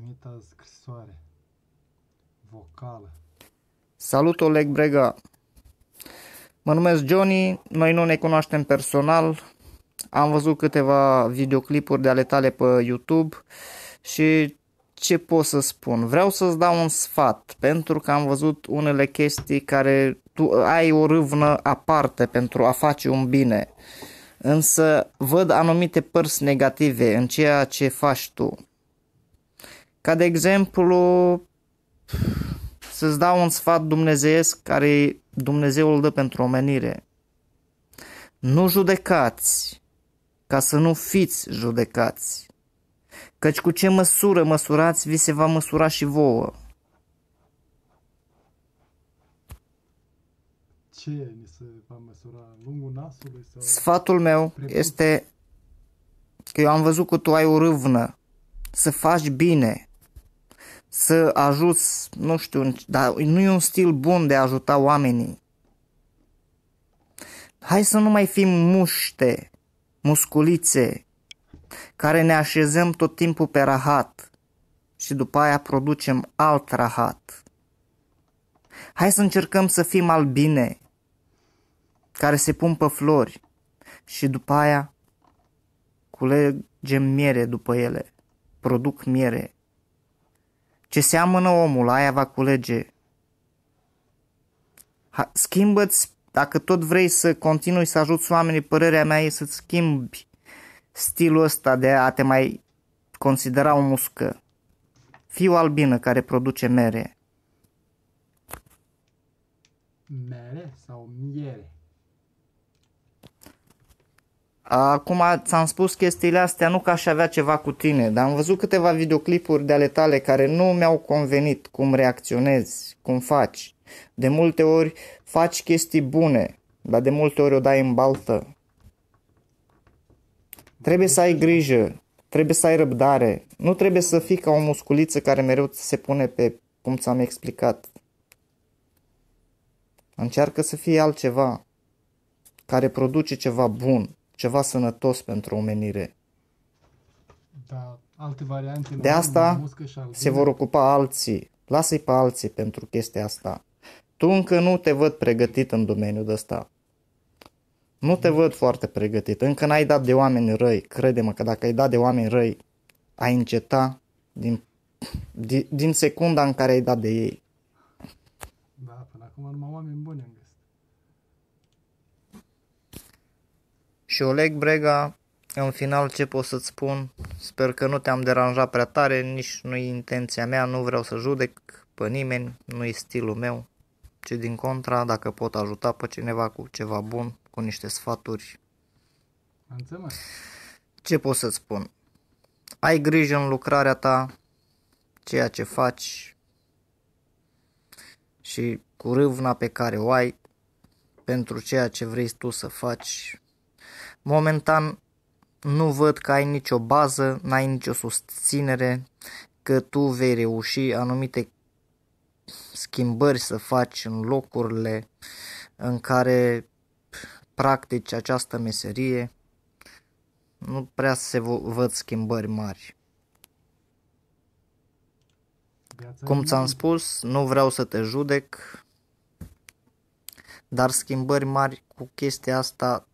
primit azi scrisoare vocală. Salut, Oleg Brega! Mă numesc Johnny, noi nu ne cunoaștem personal, am văzut câteva videoclipuri de ale tale pe YouTube și ce pot să spun? Vreau să-ți dau un sfat, pentru că am văzut unele chestii care tu ai o râvnă aparte pentru a face un bine, însă văd anumite părți negative în ceea ce faci tu. Ca de exemplu, să-ți dau un sfat dumnezeiesc care Dumnezeu îl dă pentru omenire. Nu judecați, ca să nu fiți judecați, căci cu ce măsură măsurați, vi se va măsura și vouă. Ce ni se va măsura? Lungul nasului? Sau Sfatul meu prepus? este că eu am văzut că tu ai o râvnă, să faci bine, să ajuți, nu știu, dar nu e un stil bun de a ajuta oamenii. Hai să nu mai fim muște, musculițe, care ne așezăm tot timpul pe rahat și după aia producem alt rahat. Hai să încercăm să fim albine, care se pun pe flori și după aia culegem miere după ele, produc miere. Ce seamănă omul, aia va culege. Ha, schimbă-ți, dacă tot vrei să continui să ajuți oamenii, părerea mea e să-ți schimbi stilul ăsta de a te mai considera o muscă. Fii o albină care produce mere. Mere sau miere? Acum ți-am spus chestiile astea nu ca aș avea ceva cu tine, dar am văzut câteva videoclipuri de ale tale care nu mi-au convenit cum reacționezi, cum faci. De multe ori faci chestii bune, dar de multe ori o dai în baltă. Trebuie să ai grijă, trebuie să ai răbdare, nu trebuie să fii ca o musculiță care mereu se pune pe cum ți-am explicat. Încearcă să fii altceva care produce ceva bun ceva sănătos pentru omenire. Da, alte variante. De asta se vor ocupa alții. Lasă-i pe alții pentru chestia asta. Tu încă nu te văd pregătit în domeniul ăsta. Nu te văd foarte pregătit. Încă n-ai dat de oameni răi. Crede-mă că dacă ai dat de oameni răi, ai înceta din, din, din secunda în care ai dat de ei. Da, până acum numai oameni buni am și Oleg Brega, în final ce pot să-ți spun, sper că nu te-am deranjat prea tare, nici nu-i intenția mea, nu vreau să judec pe nimeni, nu-i stilul meu, ci din contra, dacă pot ajuta pe cineva cu ceva bun, cu niște sfaturi. Înțeles. Ce pot să-ți spun? Ai grijă în lucrarea ta, ceea ce faci și cu râvna pe care o ai pentru ceea ce vrei tu să faci Momentan nu văd că ai nicio bază, n-ai nicio susținere, că tu vei reuși anumite schimbări să faci în locurile în care practici această meserie. Nu prea se văd schimbări mari. Cum ți-am spus, nu vreau să te judec, dar schimbări mari cu chestia asta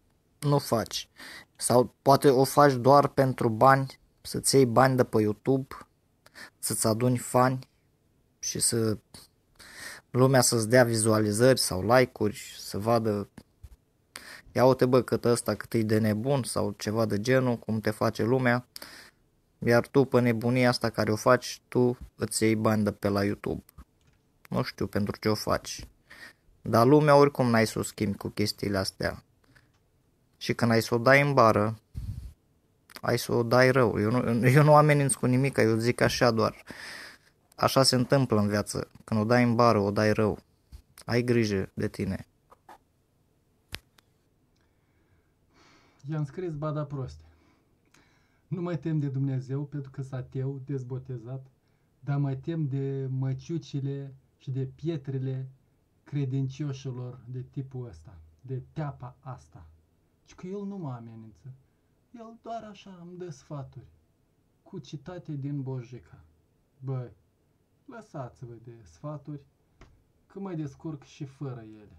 nu faci. Sau poate o faci doar pentru bani, să-ți iei bani de pe YouTube, să-ți aduni fani și să lumea să-ți dea vizualizări sau like-uri, să vadă ia uite bă cât ăsta cât e de nebun sau ceva de genul, cum te face lumea, iar tu pe nebunia asta care o faci, tu îți iei bani de pe la YouTube. Nu știu pentru ce o faci. Dar lumea oricum n-ai să o schimbi cu chestiile astea. Și când ai să o dai în bară, ai să o dai rău. Eu nu, eu nu ameninț cu nimic, eu zic așa doar. Așa se întâmplă în viață. Când o dai în bară, o dai rău. Ai grijă de tine. I-am scris bada proste. Nu mai tem de Dumnezeu pentru că s-a teu dezbotezat, dar mai tem de măciucile și de pietrele credincioșilor de tipul ăsta, de teapa asta ci deci că el nu mă amenință. El doar așa îmi dă sfaturi. Cu citate din Bojica. Băi, lăsați-vă de sfaturi, că mă descurc și fără ele.